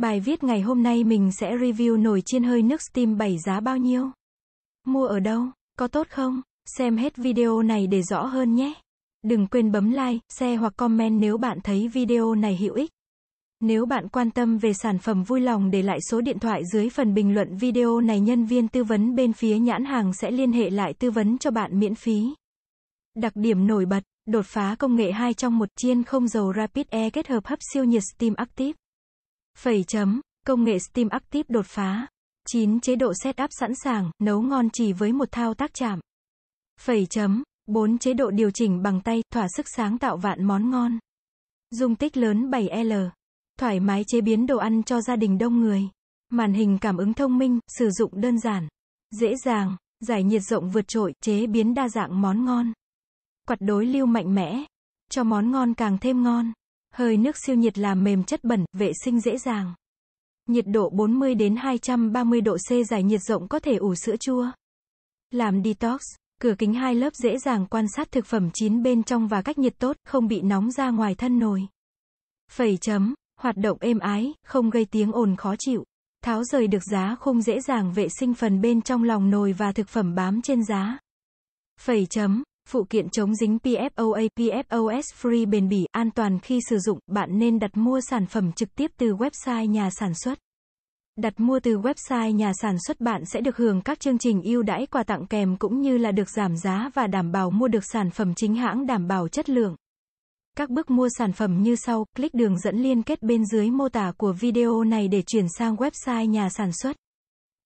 Bài viết ngày hôm nay mình sẽ review nồi chiên hơi nước steam 7 giá bao nhiêu? Mua ở đâu? Có tốt không? Xem hết video này để rõ hơn nhé. Đừng quên bấm like, share hoặc comment nếu bạn thấy video này hữu ích. Nếu bạn quan tâm về sản phẩm vui lòng để lại số điện thoại dưới phần bình luận video này nhân viên tư vấn bên phía nhãn hàng sẽ liên hệ lại tư vấn cho bạn miễn phí. Đặc điểm nổi bật, đột phá công nghệ 2 trong một chiên không dầu Rapid Air kết hợp hấp siêu nhiệt Steam Active. Phẩy chấm, công nghệ Steam Active đột phá. 9. Chế độ setup sẵn sàng, nấu ngon chỉ với một thao tác chạm. Phẩy chấm, 4. Chế độ điều chỉnh bằng tay, thỏa sức sáng tạo vạn món ngon. Dung tích lớn 7L. Thoải mái chế biến đồ ăn cho gia đình đông người. Màn hình cảm ứng thông minh, sử dụng đơn giản. Dễ dàng, giải nhiệt rộng vượt trội, chế biến đa dạng món ngon. Quạt đối lưu mạnh mẽ. Cho món ngon càng thêm ngon. Hơi nước siêu nhiệt làm mềm chất bẩn, vệ sinh dễ dàng. Nhiệt độ 40 đến 230 độ C giải nhiệt rộng có thể ủ sữa chua. Làm detox, cửa kính hai lớp dễ dàng quan sát thực phẩm chín bên trong và cách nhiệt tốt, không bị nóng ra ngoài thân nồi. Phẩy chấm, hoạt động êm ái, không gây tiếng ồn khó chịu. Tháo rời được giá khung dễ dàng vệ sinh phần bên trong lòng nồi và thực phẩm bám trên giá. Phẩy chấm, Phụ kiện chống dính PFOA, PFOS free bền bỉ, an toàn khi sử dụng, bạn nên đặt mua sản phẩm trực tiếp từ website nhà sản xuất. Đặt mua từ website nhà sản xuất bạn sẽ được hưởng các chương trình ưu đãi quà tặng kèm cũng như là được giảm giá và đảm bảo mua được sản phẩm chính hãng đảm bảo chất lượng. Các bước mua sản phẩm như sau, click đường dẫn liên kết bên dưới mô tả của video này để chuyển sang website nhà sản xuất.